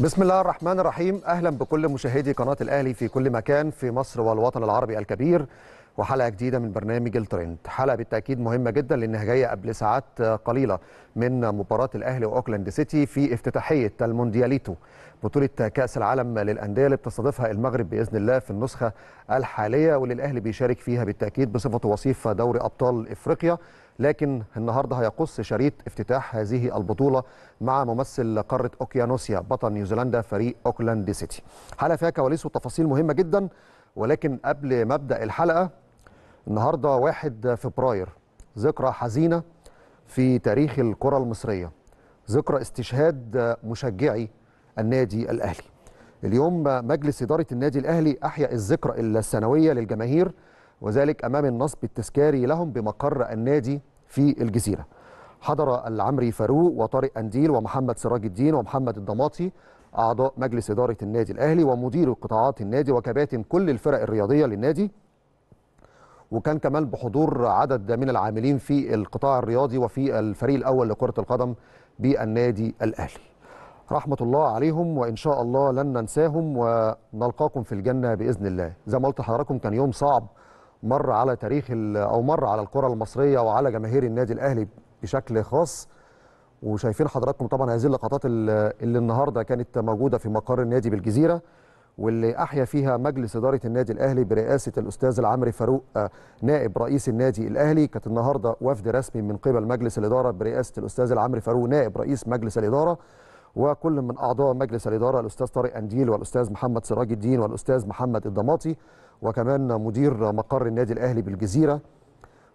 بسم الله الرحمن الرحيم اهلا بكل مشاهدي قناه الاهلي في كل مكان في مصر والوطن العربي الكبير وحلقه جديده من برنامج الترند حلقه بالتاكيد مهمه جدا لانها جايه قبل ساعات قليله من مباراه الاهلي واوكلاند سيتي في افتتاحيه الموندياليتو بطوله كاس العالم للانديه اللي بتستضيفها المغرب باذن الله في النسخه الحاليه واللي الاهلي بيشارك فيها بالتاكيد بصفته وصيف دوري ابطال افريقيا لكن النهارده هيقص شريط افتتاح هذه البطوله مع ممثل قاره اوكيانوسيا بطل نيوزيلندا فريق اوكلاند سيتي حلقه فيها كواليس وتفاصيل مهمه جدا ولكن قبل مبدا الحلقه النهارده 1 فبراير ذكرى حزينه في تاريخ الكره المصريه ذكرى استشهاد مشجعي النادي الاهلي اليوم مجلس اداره النادي الاهلي احيا الذكرى السنويه للجماهير وذلك امام النصب التذكاري لهم بمقر النادي في الجزيره حضر العمري فاروق وطارق انديل ومحمد سراج الدين ومحمد الضماطي اعضاء مجلس اداره النادي الاهلي ومدير قطاعات النادي وكباتن كل الفرق الرياضيه للنادي وكان كمان بحضور عدد من العاملين في القطاع الرياضي وفي الفريق الأول لكرة القدم بالنادي الأهلي رحمة الله عليهم وإن شاء الله لن ننساهم ونلقاكم في الجنة بإذن الله زي ما قلت لحضراتكم كان يوم صعب مر على تاريخ أو مر على الكرة المصرية وعلى جماهير النادي الأهلي بشكل خاص وشايفين حضراتكم طبعا هذه اللقطات اللي النهارده كانت موجوده في مقر النادي بالجزيره واللي احيا فيها مجلس اداره النادي الاهلي برئاسه الاستاذ العمري فاروق آه، نائب رئيس النادي الاهلي كانت النهارده وفد رسمي من قبل مجلس الاداره برئاسه الاستاذ العمري فاروق نائب رئيس مجلس الاداره وكل من اعضاء مجلس الاداره الاستاذ طارق انديل والاستاذ محمد سراج الدين والاستاذ محمد الضماطي وكمان مدير مقر النادي الاهلي بالجزيره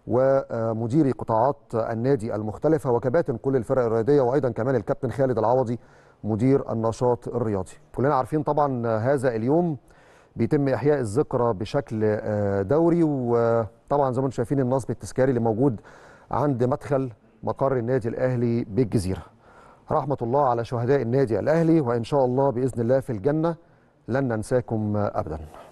ومديري قطاعات النادي المختلفة وكباتن كل الفرق الرياضية وأيضا كمان الكابتن خالد العوضي مدير النشاط الرياضي كلنا عارفين طبعا هذا اليوم بيتم إحياء الذكرى بشكل آه، دوري وطبعا زي ما انتم شايفين النصب التذكاري اللي موجود عند مدخل مقر النادي الأهلي بالجزيرة رحمة الله على شهداء النادي الأهلي وإن شاء الله بإذن الله في الجنة لن ننساكم أبداً